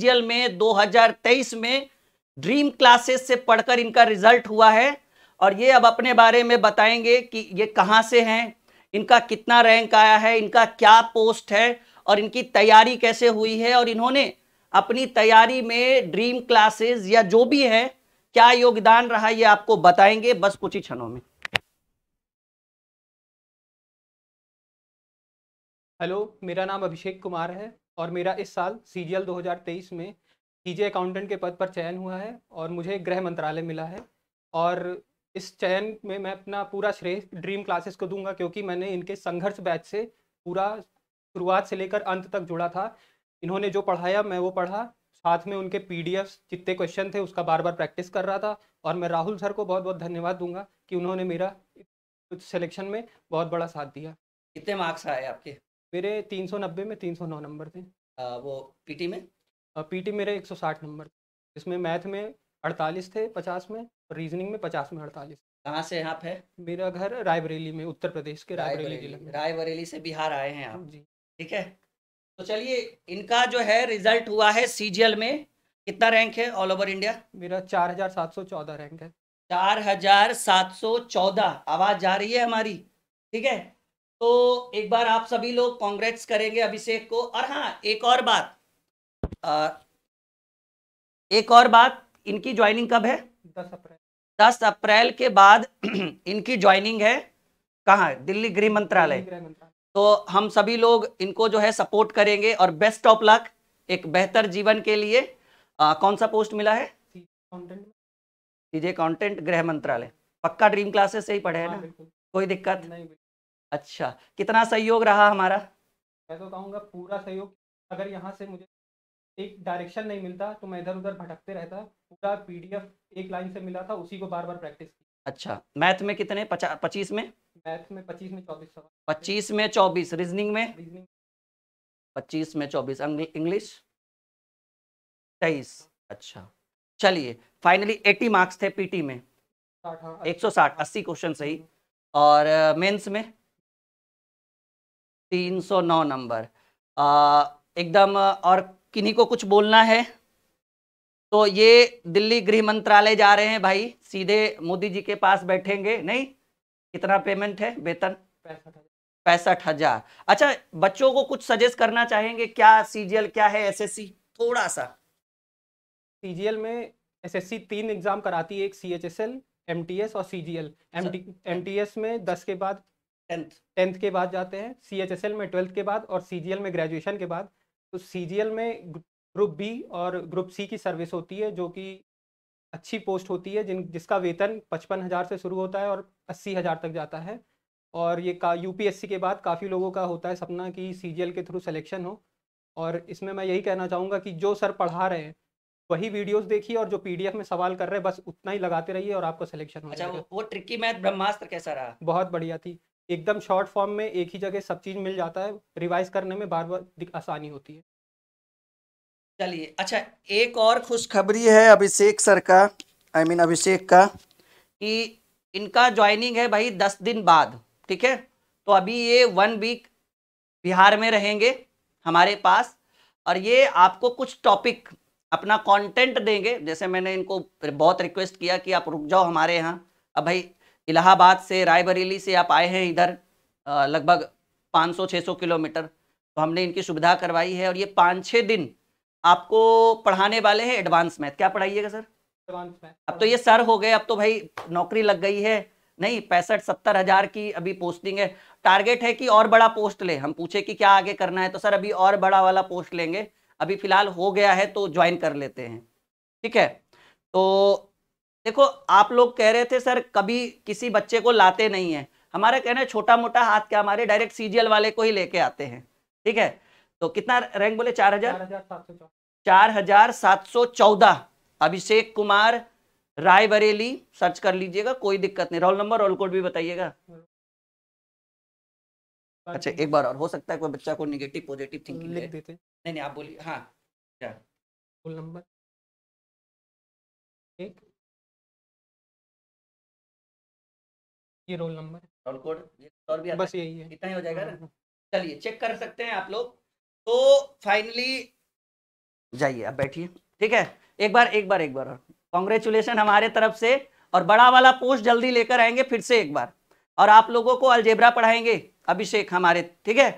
Jail में 2023 में dream classes से पढ़कर इनका रिजल्ट हुआ है और ये अब अपने बारे में बताएंगे कि ये कहाँ से हैं इनका कितना रैंक आया है इनका क्या पोस्ट है और इनकी तैयारी कैसे हुई है और इन्होंने अपनी तैयारी में ड्रीम क्लासेस या जो भी है क्या योगदान रहा ये आपको बताएंगे बस कुछ ही क्षणों में हेलो मेरा नाम अभिषेक कुमार है और मेरा इस साल सी जी एल दो हज़ार तेईस में सीजे अकाउंटेंट के पद पर चयन हुआ है और मुझे गृह मंत्रालय मिला है और इस चयन में मैं अपना पूरा श्रेय ड्रीम क्लासेस को दूंगा क्योंकि मैंने इनके संघर्ष बैच से पूरा शुरुआत से लेकर अंत तक जुड़ा था इन्होंने जो पढ़ाया मैं वो पढ़ा साथ में उनके पी जितने क्वेश्चन थे उसका बार बार प्रैक्टिस कर रहा था और मैं राहुल सर को बहुत बहुत धन्यवाद दूंगा कि उन्होंने मेरा कुछ सिलेक्शन में बहुत बड़ा साथ दिया कितने मार्क्स आए आपके मेरे तीन सौ नब्बे में तीन सौ नौ नंबर थे आ, वो पीटी में पीटी मेरे एक सौ साठ नंबर थे जिसमें मैथ में अड़तालीस थे पचास में और रीजनिंग में पचास में अड़तालीस कहाँ से आप है मेरा घर रायबरेली में उत्तर प्रदेश के रायबरेली जिले में रायबरेली से बिहार आए हैं आप जी ठीक है तो चलिए इनका जो है रिजल्ट हुआ है सी में कितना रैंक है ऑल ओवर इंडिया मेरा चार हजार सात सौ चौदह रैंक है चार हजार सात सौ चौदह आवाज जा रही है हमारी ठीक है तो एक बार आप सभी लोग कांग्रेस करेंगे अभिषेक को और हाँ एक और बात आ, एक और बात इनकी ज्वाइनिंग कब है दस अप्रैल दस अप्रैल के बाद इनकी ज्वाइनिंग है कहा दिल्ली गृह मंत्रालय तो हम सभी लोग इनको जो है सपोर्ट करेंगे और बेस्ट ऑफ लक एक बेहतर जीवन के लिए आ, कौन सा पोस्ट मिला है सीजे कंटेंट गृह मंत्रालय पक्का ड्रीम क्लासेस से ही पढ़े हैं हाँ, ना कोई दिक्कत नहीं अच्छा कितना सहयोग रहा हमारा मैं तो कहूँगा पूरा सहयोग अगर यहाँ से मुझे एक डायरेक्शन नहीं मिलता तो मैं इधर उधर भटकते रहता पूरा पीडीएफ एक लाइन से मिला था उसी को बार बार प्रैक्टिस की अच्छा मैथ में कितने पचा पच्चीस में मैथ में पच्चीस में चौबीस सवाल पच्चीस में चौबीस रीजनिंग में रीजनिंग पच्चीस में चौबीस इंग्लिश तेईस अच्छा चलिए फाइनली एटी मार्क्स थे पीटी में हाँ, एक सौ साठ हाँ। अस्सी क्वेश्चन सही और मेंस uh, में तीन सौ नौ नंबर एकदम और किन्हीं को कुछ बोलना है तो ये दिल्ली गृह मंत्रालय जा रहे हैं भाई सीधे मोदी जी के पास बैठेंगे नहीं कितना पेमेंट है वेतन पैंसठ हजार अच्छा बच्चों को कुछ सजेस्ट करना चाहेंगे क्या सीजीएल क्या है एसएससी थोड़ा सा सीजीएल में एसएससी तीन एग्जाम कराती है एक सीएचएसएल एमटीएस और सीजीएल एमटीएस अच्छा। में दस के बाद टेंथ टेंथ के बाद जाते हैं सी एच एस एल में ट्वेल्थ के बाद और सी जी एल में ग्रेजुएशन के बाद तो सी जी एल में ग्रुप बी और ग्रुप सी की सर्विस होती है जो कि अच्छी पोस्ट होती है जिन जिसका वेतन पचपन हज़ार से शुरू होता है और अस्सी हज़ार तक जाता है और ये का सी के बाद काफ़ी लोगों का होता है सपना कि सी के थ्रू सिलेक्शन हो और इसमें मैं यही कहना चाहूँगा कि जो सर पढ़ा रहे हैं वही वीडियोस देखिए और जो पीडीएफ में सवाल कर रहे हैं बस उतना ही लगाते रहिए और आपको सिलेक्शन हो अच्छा वो, वो ट्रिकी मैथ ब्रह्मास्त्र कैसा रहा बहुत बढ़िया थी एकदम शॉर्ट फॉर्म में एक ही जगह सब चीज़ मिल जाता है रिवाइज करने में बार बार आसानी होती है चलिए अच्छा एक और खुशखबरी है अभिषेक सर का I I mean mean, Abhishek का कि इनका ज्वाइनिंग है भाई दस दिन बाद ठीक है तो अभी ये वन वीक बिहार में रहेंगे हमारे पास और ये आपको कुछ टॉपिक अपना कंटेंट देंगे जैसे मैंने इनको बहुत रिक्वेस्ट किया कि आप रुक जाओ हमारे यहाँ अब भाई इलाहाबाद से रायबरेली से आप आए हैं इधर लगभग 500-600 किलोमीटर तो हमने इनकी सुविधा करवाई है और ये पाँच छः दिन आपको पढ़ाने वाले हैं एडवांस मैथ क्या पढ़ाइएगा सर एडवांस मैथ अब तो ये सर हो गए अब तो भाई नौकरी लग गई है नहीं पैंसठ सत्तर हज़ार की अभी पोस्टिंग है टारगेट है कि और बड़ा पोस्ट ले हम पूछे कि क्या आगे करना है तो सर अभी और बड़ा वाला पोस्ट लेंगे अभी फिलहाल हो गया है तो ज्वाइन कर लेते हैं ठीक है तो देखो आप लोग कह रहे थे सर कभी किसी बच्चे को लाते नहीं है हमारा कहना है छोटा मोटा हाथ क्या हमारे डायरेक्ट सीजीएल वाले को ही लेके आते हैं ठीक है तो कितना रैंक बोले चार हजार चार हजार सात सौ चौदह अभिषेक कुमार राय बरेली सर्च कर लीजिएगा कोई दिक्कत नहीं रोल नंबर रोल कोड भी बताइएगा अच्छा एक बार और हो सकता है कोई बच्चा को निगेटिव पॉजिटिव थिंकिंग लिख देते नहीं नहीं आप बोलिए हाँ क्या रोल नंबर एक ये रोल नंबर रोल तो कोड और भी बस यही है इतना ही हो जाएगा ना हाँ, हाँ, हाँ। चलिए चेक कर सकते हैं आप लोग तो फाइनली जाइए आप बैठिए ठीक है एक बार एक बार एक बार कॉन्ग्रेचुलेशन हमारे तरफ से और बड़ा वाला पोस्ट जल्दी लेकर आएंगे फिर से एक बार और आप लोगों को अलजेबरा पढ़ाएंगे अभिषेक हमारे ठीक है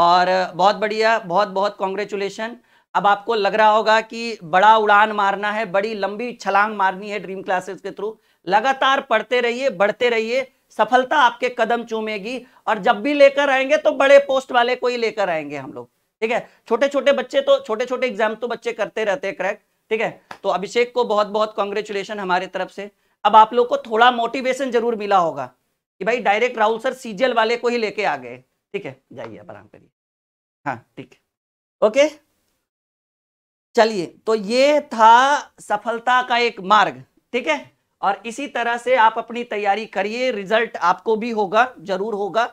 और बहुत बढ़िया बहुत बहुत कॉन्ग्रेचुलेशन अब आपको लग रहा होगा कि बड़ा उड़ान मारना है बड़ी लंबी छलांग मारनी है ड्रीम क्लासेस के थ्रू लगातार पढ़ते रहिए बढ़ते रहिए सफलता आपके कदम चूमेगी और जब भी लेकर आएंगे तो बड़े पोस्ट वाले को ही लेकर आएंगे हम लोग ठीक है छोटे छोटे बच्चे तो छोटे छोटे एग्जाम तो बच्चे करते रहते हैं क्रैक ठीक है तो अभिषेक को बहुत बहुत कॉन्ग्रेचुलेशन हमारे तरफ से अब आप लोग को थोड़ा मोटिवेशन जरूर मिला होगा कि भाई डायरेक्ट राहुल सर सीजीएल वाले को ही लेके आ गए ठीक है जाइए अब आराम करिए हाँ ठीक है ओके चलिए तो ये था सफलता का एक मार्ग ठीक है और इसी तरह से आप अपनी तैयारी करिए रिजल्ट आपको भी होगा जरूर होगा